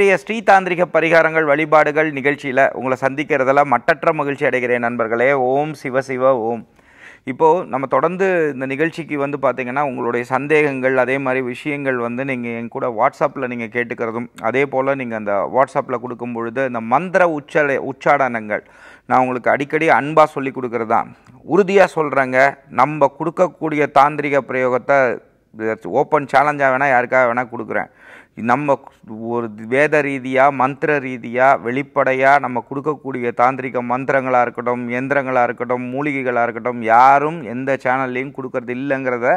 இன்றைய தாந்திரிக பரிகாரங்கள் வழிபாடுகள் நிகழ்ச்சியில் உங்களை சந்திக்கிறதெல்லாம் மட்டற்ற மகிழ்ச்சி அடைகிறேன் நண்பர்களே ஓம் சிவ சிவ ஓம் இப்போது நம்ம தொடர்ந்து இந்த நிகழ்ச்சிக்கு வந்து பார்த்திங்கன்னா உங்களுடைய சந்தேகங்கள் அதே மாதிரி விஷயங்கள் வந்து நீங்கள் என் கூட வாட்ஸ்அப்பில் நீங்கள் கேட்டுக்கிறதும் அதே போல் நீங்கள் அந்த வாட்ஸ்அப்பில் கொடுக்கும் பொழுது இந்த மந்திர உச்சலை உச்சாடனங்கள் நான் உங்களுக்கு அடிக்கடி அன்பாக சொல்லி கொடுக்குறது தான் உறுதியாக சொல்கிறேங்க நம்ம கொடுக்கக்கூடிய தாந்திரிக பிரயோகத்தை ஓப்பன் சேலஞ்சாக வேணால் யாருக்காக வேணால் கொடுக்குறேன் நம்ம ஒரு வேத ரீதியாக மந்திர ரீதியாக வெளிப்படையாக நம்ம கொடுக்கக்கூடிய தாந்திரிக மந்திரங்களாக இருக்கட்டும் எந்திரங்களாக இருக்கட்டும் மூலிகைகளாக இருக்கட்டும் யாரும் எந்த சேனல்லையும் கொடுக்கறது இல்லைங்கிறத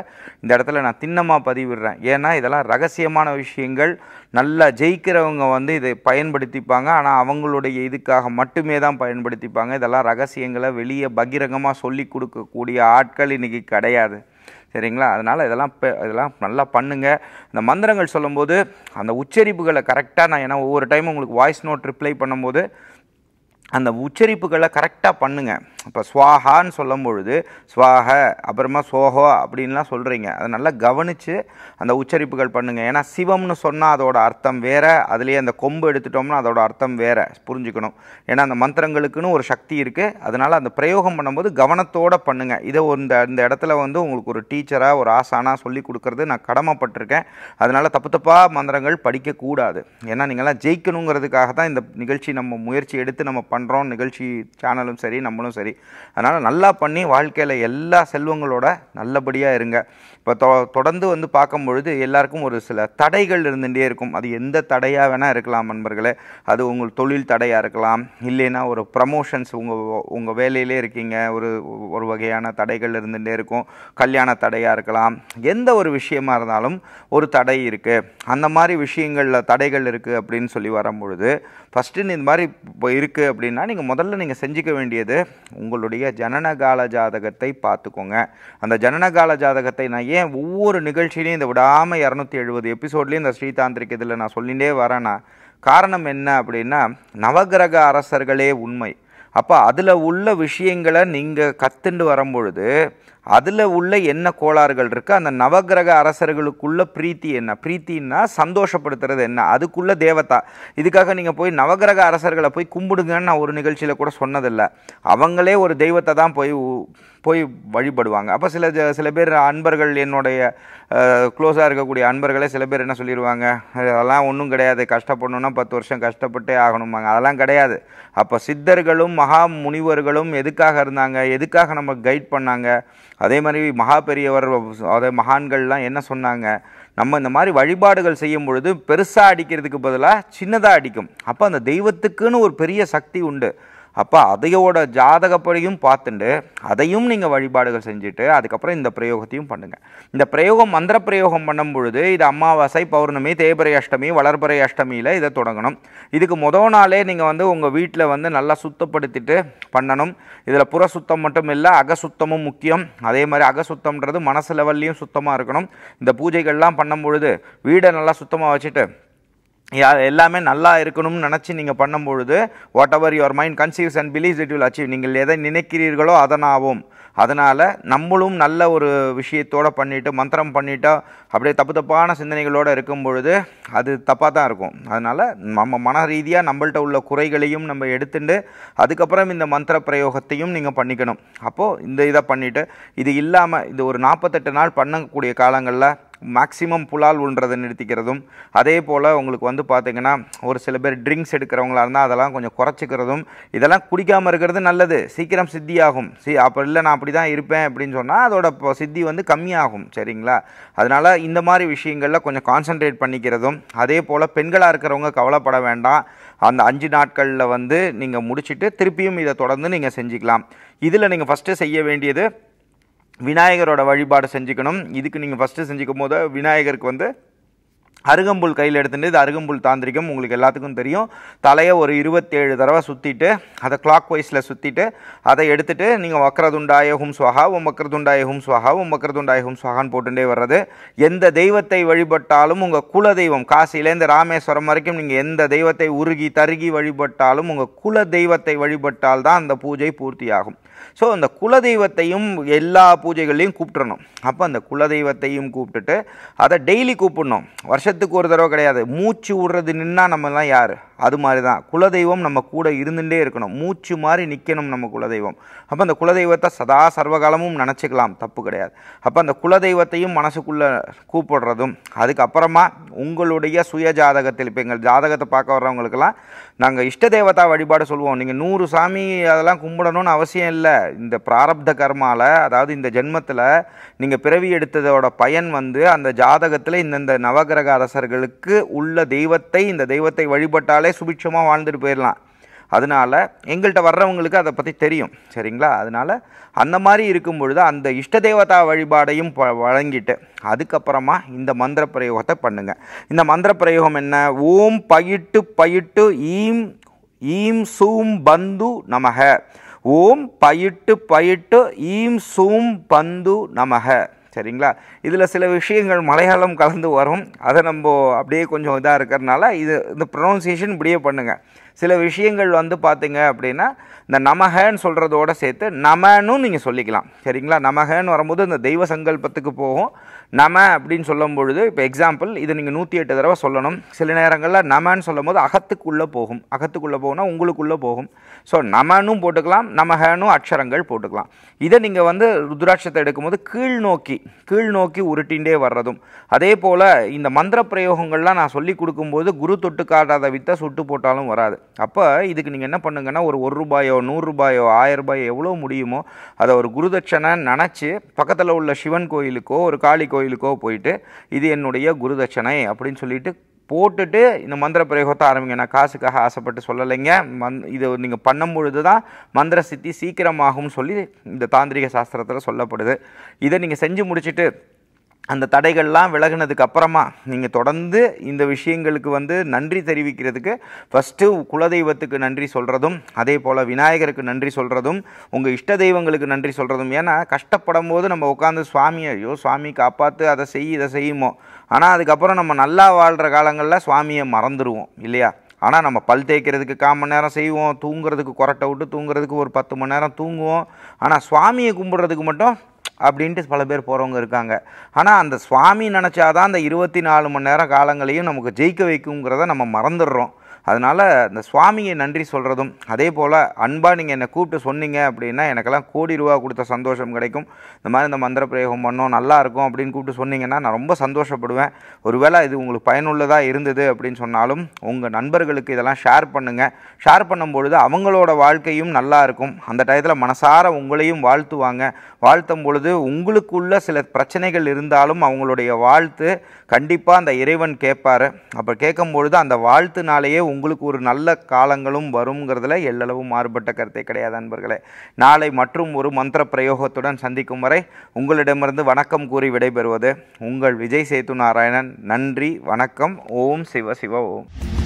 இந்த இடத்துல நான் திண்ணமாக பதிவிடுறேன் ஏன்னா இதெல்லாம் ரகசியமான விஷயங்கள் நல்லா ஜெயிக்கிறவங்க வந்து இதை பயன்படுத்திப்பாங்க ஆனால் அவங்களுடைய இதுக்காக மட்டுமே தான் பயன்படுத்திப்பாங்க இதெல்லாம் ரகசியங்களை வெளியே பகிரங்கமாக சொல்லி கொடுக்கக்கூடிய ஆட்கள் இன்றைக்கி கிடையாது சரிங்களா அதனால் இதெல்லாம் இதெல்லாம் நல்லா பண்ணுங்கள் இந்த மந்திரங்கள் சொல்லும்போது அந்த உச்சரிப்புகளை கரெக்டாக நான் ஏன்னா ஒவ்வொரு டைமும் உங்களுக்கு வாய்ஸ் நோட் ரிப்ளை பண்ணும்போது அந்த உச்சரிப்புகளை கரெக்டாக பண்ணுங்கள் இப்போ ஸ்வாகான்னு சொல்லும் பொழுது ஸ்வாக அப்புறமா சோஹோ அப்படின்லாம் சொல்கிறீங்க அதை நல்லா கவனித்து அந்த உச்சரிப்புகள் பண்ணுங்கள் ஏன்னா சிவம்னு சொன்னால் அதோட அர்த்தம் வேறு அதுலேயே அந்த கொம்பு எடுத்துட்டோம்னா அதோட அர்த்தம் வேறு புரிஞ்சுக்கணும் ஏன்னா அந்த மந்திரங்களுக்குன்னு ஒரு சக்தி இருக்குது அதனால் அந்த பிரயோகம் பண்ணும்போது கவனத்தோடு பண்ணுங்கள் இதை இந்த இந்த இடத்துல வந்து உங்களுக்கு ஒரு டீச்சராக ஒரு ஆசானாக சொல்லி கொடுக்கறது நான் கடமைப்பட்டிருக்கேன் அதனால் தப்பு தப்பாக மந்திரங்கள் படிக்கக்கூடாது ஏன்னா நீங்கள்லாம் ஜெயிக்கணுங்கிறதுக்காக தான் இந்த நிகழ்ச்சி நம்ம முயற்சி எடுத்து நம்ம பண்ண பண்ணுறோம் நிகழ்ச்சி சேனலும் சரி நம்மளும் சரி அதனால் நல்லா பண்ணி வாழ்க்கையில் எல்லா செல்வங்களோட நல்லபடியாக இருங்க இப்போ தொ தொடர்ந்து வந்து பார்க்கும் பொழுது எல்லாருக்கும் ஒரு சில தடைகள் இருந்துகிட்டே இருக்கும் அது எந்த தடையாக வேணால் இருக்கலாம் நண்பர்களே அது உங்கள் தொழில் தடையாக இருக்கலாம் இல்லைன்னா ஒரு ப்ரமோஷன்ஸ் உங்கள் உங்கள் வேலையிலே இருக்கீங்க ஒரு ஒரு வகையான தடைகள் இருந்துகிட்டே இருக்கும் கல்யாண தடையாக இருக்கலாம் எந்த ஒரு விஷயமா இருந்தாலும் ஒரு தடை இருக்குது அந்த மாதிரி விஷயங்களில் தடைகள் இருக்குது அப்படின்னு சொல்லி வரும்பொழுது ஃபஸ்ட்டு இந்த மாதிரி இப்போ இருக்குது அப்படின்னு அப்படின்னா நீங்கள் முதல்ல நீங்கள் செஞ்சுக்க வேண்டியது உங்களுடைய ஜனனகால ஜாதகத்தை பார்த்துக்கோங்க அந்த ஜனனகால ஜாதகத்தை நான் ஏன் ஒவ்வொரு நிகழ்ச்சியிலையும் இந்த விடாமல் இரநூத்தி எழுபது எபிசோட்லேயும் இந்த ஸ்ரீதாந்திரிக் இதில் நான் சொல்லிகிட்டே வரேன்னா காரணம் என்ன அப்படின்னா நவகிரக அரசர்களே உண்மை அப்போ அதில் உள்ள விஷயங்களை நீங்கள் கற்றுண்டு வரும்பொழுது அதில் உள்ள என்ன கோளாறுகள் இருக்குது அந்த நவகிரக அரசர்களுக்குள்ள பிரீத்தி என்ன பிரீத்தின்னா சந்தோஷப்படுத்துறது என்ன அதுக்குள்ள தேவதா இதுக்காக நீங்கள் போய் நவகிரக அரசர்களை போய் கும்பிடுங்கன்னு நான் ஒரு நிகழ்ச்சியில் கூட சொன்னதில்லை அவங்களே ஒரு தெய்வத்தை தான் போய் போய் வழிபடுவாங்க அப்போ சில சில பேர் அன்பர்கள் என்னுடைய க்ளோஸாக இருக்கக்கூடிய அன்பர்களே சில பேர் என்ன சொல்லிடுவாங்க அதெல்லாம் ஒன்றும் கிடையாது கஷ்டப்படணுன்னா பத்து வருஷம் கஷ்டப்பட்டே ஆகணுமாங்க அதெல்லாம் கிடையாது அப்போ சித்தர்களும் மகா முனிவர்களும் எதுக்காக இருந்தாங்க எதுக்காக நம்ம கைட் பண்ணாங்க அதே மாதிரி மகா பெரியவர் அதாவது மகான்கள்லாம் என்ன சொன்னாங்க நம்ம இந்த மாதிரி வழிபாடுகள் செய்யும் பொழுது பெருசாக அடிக்கிறதுக்கு பதிலாக சின்னதாக அடிக்கும் அப்போ அந்த தெய்வத்துக்குன்னு ஒரு பெரிய சக்தி உண்டு அப்போ அதையோட ஜாதகப்படியும் பார்த்துட்டு அதையும் நீங்கள் வழிபாடுகள் செஞ்சுட்டு அதுக்கப்புறம் இந்த பிரயோகத்தையும் பண்ணுங்கள் இந்த பிரயோகம் மந்திர பிரயோகம் பண்ணும் பொழுது இது அமாவாசை பௌர்ணமி தேய்பிரை அஷ்டமி வளர்பிறை அஷ்டமியில் இதை தொடங்கணும் இதுக்கு மொதல் நாளே நீங்கள் வந்து உங்கள் வீட்டில் வந்து நல்லா சுத்தப்படுத்திட்டு பண்ணணும் இதில் புற சுத்தம் மட்டும் இல்லை அக சுத்தமும் முக்கியம் அதே மாதிரி அக சுத்தம்ன்றது மனசு லெவல்லையும் சுத்தமாக இருக்கணும் இந்த பூஜைகள்லாம் பண்ணும் பொழுது வீடை நல்லா சுத்தமாக வச்சுட்டு எல்லாமே நல்லா இருக்கணும்னு நினச்சி நீங்கள் பண்ணும்பொழுது whatever your mind conceives and believes it will achieve நீங்கள் எதை நினைக்கிறீர்களோ அதனாகவும் அதனால் நம்மளும் நல்ல ஒரு விஷயத்தோடு பண்ணிவிட்டு மந்திரம் பண்ணிவிட்டு அப்படியே தப்பு தப்பான சிந்தனைகளோடு இருக்கும் பொழுது அது தப்பாக தான் இருக்கும் அதனால் நம்ம மன ரீதியாக நம்மள்கிட்ட உள்ள குறைகளையும் நம்ம எடுத்துட்டு அதுக்கப்புறம் இந்த மந்திர பிரயோகத்தையும் நீங்கள் பண்ணிக்கணும் அப்போது இந்த இதை பண்ணிவிட்டு இது இல்லாமல் இது ஒரு நாற்பத்தெட்டு நாள் பண்ணக்கூடிய காலங்களில் மேக்ஸிமம் புலால் உண்றதை நிறுத்திக்கிறதும் அதே போல் உங்களுக்கு வந்து பார்த்திங்கன்னா ஒரு சில பேர் ட்ரிங்க்ஸ் எடுக்கிறவங்களா இருந்தால் அதெல்லாம் கொஞ்சம் குறைச்சிக்கிறதும் இதெல்லாம் குடிக்காமல் இருக்கிறது நல்லது சீக்கிரம் சித்தியாகும் சி அப்போ இல்லை நான் அப்படி தான் இருப்பேன் அப்படின்னு சொன்னால் அதோட சித்தி வந்து கம்மியாகும் சரிங்களா அதனால் இந்த மாதிரி விஷயங்களில் கொஞ்சம் கான்சன்ட்ரேட் பண்ணிக்கிறதும் அதே போல் பெண்களாக இருக்கிறவங்க கவலைப்பட வேண்டாம் அந்த அஞ்சு நாட்களில் வந்து நீங்கள் முடிச்சுட்டு திருப்பியும் இதை தொடர்ந்து நீங்கள் செஞ்சுக்கலாம் இதில் நீங்கள் ஃபஸ்ட்டு செய்ய வேண்டியது விநாயகரோட வழிபாடு செஞ்சுக்கணும் இதுக்கு நீங்கள் ஃபஸ்ட்டு செஞ்சுக்கும் போது விநாயகருக்கு வந்து அருகம்புல் கையில் எடுத்துட்டு இது அருகம்புல் தாந்திரிக்கம் உங்களுக்கு எல்லாத்துக்கும் தெரியும் தலையை ஒரு இருபத்தேழு தடவை சுற்றிட்டு அதை கிளாக் வைஸில் சுற்றிட்டு அதை எடுத்துகிட்டு நீங்கள் வக்கரதுண்டாய ஹும் சுவாகா உம் வக்கரதுண்டாய ஹும் சுவாகா உம் வக்கரதுண்டாய ஹும் சுவாகான்னு போட்டுகிட்டே வர்றது எந்த தெய்வத்தை வழிபட்டாலும் உங்கள் குல தெய்வம் காசிலேருந்து ராமேஸ்வரம் வரைக்கும் நீங்கள் எந்த தெய்வத்தை உருகி தருகி வழிபட்டாலும் உங்கள் குல தெய்வத்தை வழிபட்டால் தான் அந்த பூஜை பூர்த்தியாகும் ஸோ அந்த குல தெய்வத்தையும் எல்லா பூஜைகளையும் கூப்பிட்டுறணும் அப்போ அந்த குலதெய்வத்தையும் கூப்பிட்டுட்டு அதை டெய்லி கூப்பிடணும் வருஷ வருஷத்துக்கு ஒரு தடவை கிடையாது மூச்சு விடுறது நின்னா நம்மலாம் யார் அது மாதிரி தான் குலதெய்வம் நம்ம கூட இருந்துகிட்டே இருக்கணும் மூச்சு மாதிரி நிற்கணும் நம்ம குலதெய்வம் அப்போ அந்த குலதெய்வத்தை சதா சர்வகாலமும் நினச்சிக்கலாம் தப்பு கிடையாது அப்போ அந்த குலதெய்வத்தையும் மனசுக்குள்ளே கூப்பிடுறதும் அதுக்கப்புறமா உங்களுடைய சுய ஜாதகத்தில் இப்போ எங்கள் ஜாதகத்தை பார்க்க வர்றவங்களுக்கெல்லாம் நாங்கள் இஷ்ட தேவதா வழிபாடு சொல்லுவோம் நீங்கள் நூறு சாமி அதெல்லாம் கும்பிடணும்னு அவசியம் இல்லை இந்த பிராரப்த கர்மாவில் அதாவது இந்த ஜென்மத்தில் நீங்கள் பிறவி எடுத்ததோட பயன் வந்து அந்த ஜாதகத்தில் இந்தந்த நவகிரக அரசர்களுக்கு உள்ள தெய்வத்தை இந்த தெய்வத்தை வழிபட்டாலே ஜாலியாக சுபிட்சமாக வாழ்ந்துட்டு போயிடலாம் அதனால் எங்கள்கிட்ட வர்றவங்களுக்கு அதை பற்றி தெரியும் சரிங்களா அதனால் அந்த மாதிரி இருக்கும் பொழுது அந்த இஷ்ட தேவதா வழிபாடையும் வழங்கிட்டு அதுக்கப்புறமா இந்த மந்திர பிரயோகத்தை பண்ணுங்கள் இந்த மந்திர பிரயோகம் என்ன ஓம் பயிட்டு பயிட்டு ஈம் ஈம் சூம் பந்து நமக ஓம் பயிட்டு பயிட்டு ஈம் சூம் பந்து நமக சரிங்களா இதில் சில விஷயங்கள் மலையாளம் கலந்து வரும் அதை நம்ம அப்படியே கொஞ்சம் இதாக இருக்கிறதுனால இது இந்த ப்ரொனன்சியேஷன் இப்படியே பண்ணுங்கள் சில விஷயங்கள் வந்து பார்த்தீங்க அப்படின்னா இந்த நமகன்னு சொல்கிறதோடு சேர்த்து நமனும் நீங்கள் சொல்லிக்கலாம் சரிங்களா நமகன்னு வரும்போது இந்த தெய்வ சங்கல்பத்துக்கு போகும் நம அப்படின்னு சொல்லும் பொழுது இப்போ எக்ஸாம்பிள் இது நீங்கள் நூற்றி எட்டு தடவை சொல்லணும் சில நேரங்களில் நமன்னு சொல்லும் போது அகத்துக்குள்ளே போகும் அகத்துக்குள்ளே போகும்னா உங்களுக்குள்ளே போகும் ஸோ நமனும் போட்டுக்கலாம் நமகனும் அக்ஷரங்கள் போட்டுக்கலாம் இதை நீங்கள் வந்து ருத்ராட்சத்தை எடுக்கும்போது கீழ் நோக்கி கீழ் நோக்கி உருட்டின்றே வர்றதும் அதே போல் இந்த மந்திர பிரயோகங்கள்லாம் நான் சொல்லி கொடுக்கும்போது குரு தொட்டு காட்டாத வித்தை சுட்டு போட்டாலும் வராது அப்போ இதுக்கு நீங்கள் என்ன பண்ணுங்கன்னா ஒரு ஒரு ரூபாயோ நூறுரூபாயோ ரூபாயோ எவ்வளோ முடியுமோ அதை ஒரு குருதட்சணை நினச்சி பக்கத்தில் உள்ள சிவன் கோயிலுக்கோ ஒரு காளி கோயிலுக்கோ போயிட்டு இது என்னுடைய குருதட்சணை அப்படின்னு சொல்லிட்டு போட்டுட்டு இந்த மந்திர பிரயோகத்தை ஆரம்பிங்க நான் காசுக்காக ஆசைப்பட்டு சொல்லலைங்க மந் இது நீங்கள் பண்ணும் பொழுது தான் மந்திர சித்தி சீக்கிரமாகும்னு சொல்லி இந்த தாந்திரிக சாஸ்திரத்தில் சொல்லப்படுது இதை நீங்கள் செஞ்சு முடிச்சுட்டு அந்த தடைகள்லாம் விலகினதுக்கு அப்புறமா நீங்கள் தொடர்ந்து இந்த விஷயங்களுக்கு வந்து நன்றி தெரிவிக்கிறதுக்கு ஃபஸ்ட்டு குலதெய்வத்துக்கு நன்றி சொல்கிறதும் அதே போல் விநாயகருக்கு நன்றி சொல்கிறதும் உங்கள் இஷ்ட தெய்வங்களுக்கு நன்றி சொல்கிறதும் ஏன்னா கஷ்டப்படும் போது நம்ம உட்காந்து சுவாமியை ஐயோ சுவாமி காப்பாற்று அதை செய் இதை செய்யுமோ ஆனால் அதுக்கப்புறம் நம்ம நல்லா வாழ்கிற காலங்களில் சுவாமியை மறந்துடுவோம் இல்லையா ஆனால் நம்ம பல் தேய்க்கிறதுக்கு கால் மணி நேரம் செய்வோம் தூங்குறதுக்கு கொரட்டை விட்டு தூங்குறதுக்கு ஒரு பத்து மணி நேரம் தூங்குவோம் ஆனால் சுவாமியை கும்பிட்றதுக்கு மட்டும் அப்படின்ட்டு பல பேர் போகிறவங்க இருக்காங்க ஆனால் அந்த சுவாமி நினச்சாதான் அந்த இருபத்தி நாலு மணி நேரம் காலங்களையும் நமக்கு ஜெயிக்க வைக்குங்கிறத நம்ம மறந்துடுறோம் அதனால் இந்த சுவாமியை நன்றி சொல்கிறதும் அதே போல் அன்பாக நீங்கள் என்னை கூப்பிட்டு சொன்னீங்க அப்படின்னா எனக்கெல்லாம் கோடி ரூபா கொடுத்த சந்தோஷம் கிடைக்கும் இந்த மாதிரி இந்த மந்திர பிரயோகம் பண்ணோம் நல்லாயிருக்கும் அப்படின்னு கூப்பிட்டு சொன்னீங்கன்னா நான் ரொம்ப சந்தோஷப்படுவேன் ஒருவேளை இது உங்களுக்கு பயனுள்ளதாக இருந்தது அப்படின்னு சொன்னாலும் உங்கள் நண்பர்களுக்கு இதெல்லாம் ஷேர் பண்ணுங்கள் ஷேர் பண்ணும்பொழுது அவங்களோட வாழ்க்கையும் நல்லா இருக்கும் அந்த டயத்தில் மனசார உங்களையும் வாழ்த்துவாங்க வாழ்த்தும் பொழுது உங்களுக்குள்ள சில பிரச்சனைகள் இருந்தாலும் அவங்களுடைய வாழ்த்து கண்டிப்பாக அந்த இறைவன் கேட்பார் அப்போ கேட்கும் பொழுது அந்த வாழ்த்துனாலேயே உங்களுக்கு ஒரு நல்ல காலங்களும் வருங்கிறதுல எல்லளவும் மாறுபட்ட கருத்தை கிடையாது அன்பர்களே நாளை மற்றும் ஒரு மந்திர பிரயோகத்துடன் சந்திக்கும் வரை உங்களிடமிருந்து வணக்கம் கூறி விடைபெறுவது உங்கள் விஜய் சேத்து நாராயணன் நன்றி வணக்கம் ஓம் சிவ சிவ ஓம்